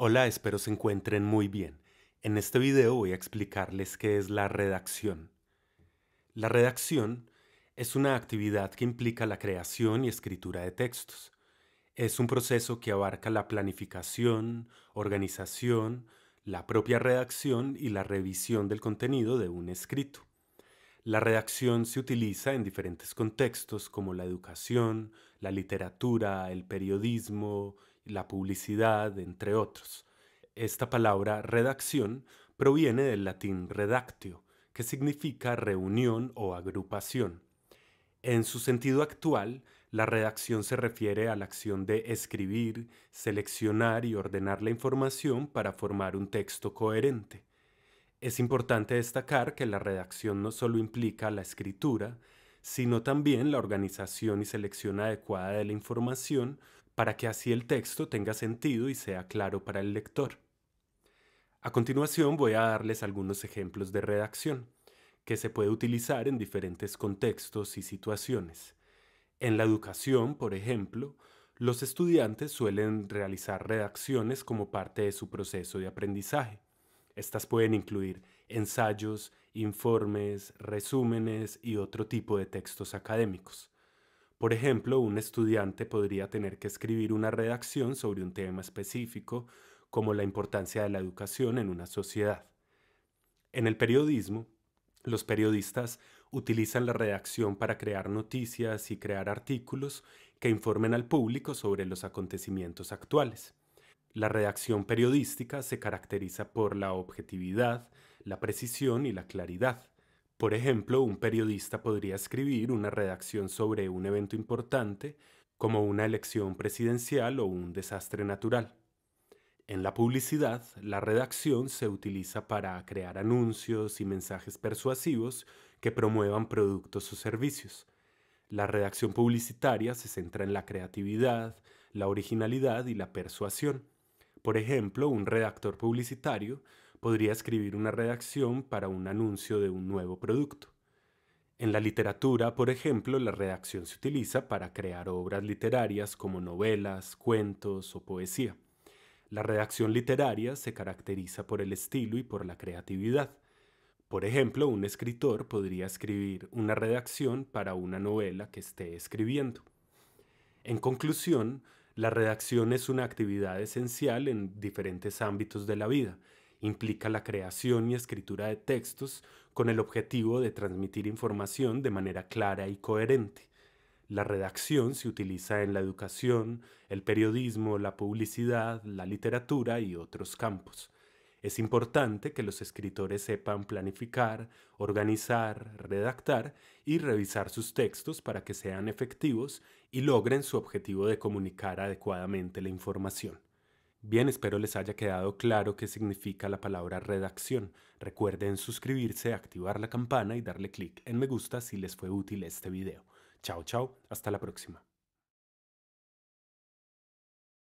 Hola, espero se encuentren muy bien. En este video voy a explicarles qué es la redacción. La redacción es una actividad que implica la creación y escritura de textos. Es un proceso que abarca la planificación, organización, la propia redacción y la revisión del contenido de un escrito. La redacción se utiliza en diferentes contextos como la educación, la literatura, el periodismo la publicidad, entre otros. Esta palabra redacción proviene del latín redactio, que significa reunión o agrupación. En su sentido actual, la redacción se refiere a la acción de escribir, seleccionar y ordenar la información para formar un texto coherente. Es importante destacar que la redacción no solo implica la escritura, sino también la organización y selección adecuada de la información para que así el texto tenga sentido y sea claro para el lector. A continuación voy a darles algunos ejemplos de redacción, que se puede utilizar en diferentes contextos y situaciones. En la educación, por ejemplo, los estudiantes suelen realizar redacciones como parte de su proceso de aprendizaje. Estas pueden incluir ensayos, informes, resúmenes y otro tipo de textos académicos. Por ejemplo, un estudiante podría tener que escribir una redacción sobre un tema específico, como la importancia de la educación en una sociedad. En el periodismo, los periodistas utilizan la redacción para crear noticias y crear artículos que informen al público sobre los acontecimientos actuales. La redacción periodística se caracteriza por la objetividad, la precisión y la claridad. Por ejemplo, un periodista podría escribir una redacción sobre un evento importante, como una elección presidencial o un desastre natural. En la publicidad, la redacción se utiliza para crear anuncios y mensajes persuasivos que promuevan productos o servicios. La redacción publicitaria se centra en la creatividad, la originalidad y la persuasión. Por ejemplo, un redactor publicitario podría escribir una redacción para un anuncio de un nuevo producto. En la literatura, por ejemplo, la redacción se utiliza para crear obras literarias como novelas, cuentos o poesía. La redacción literaria se caracteriza por el estilo y por la creatividad. Por ejemplo, un escritor podría escribir una redacción para una novela que esté escribiendo. En conclusión, la redacción es una actividad esencial en diferentes ámbitos de la vida, implica la creación y escritura de textos con el objetivo de transmitir información de manera clara y coherente. La redacción se utiliza en la educación, el periodismo, la publicidad, la literatura y otros campos. Es importante que los escritores sepan planificar, organizar, redactar y revisar sus textos para que sean efectivos y logren su objetivo de comunicar adecuadamente la información. Bien, espero les haya quedado claro qué significa la palabra redacción. Recuerden suscribirse, activar la campana y darle clic en me gusta si les fue útil este video. Chao, chao, hasta la próxima.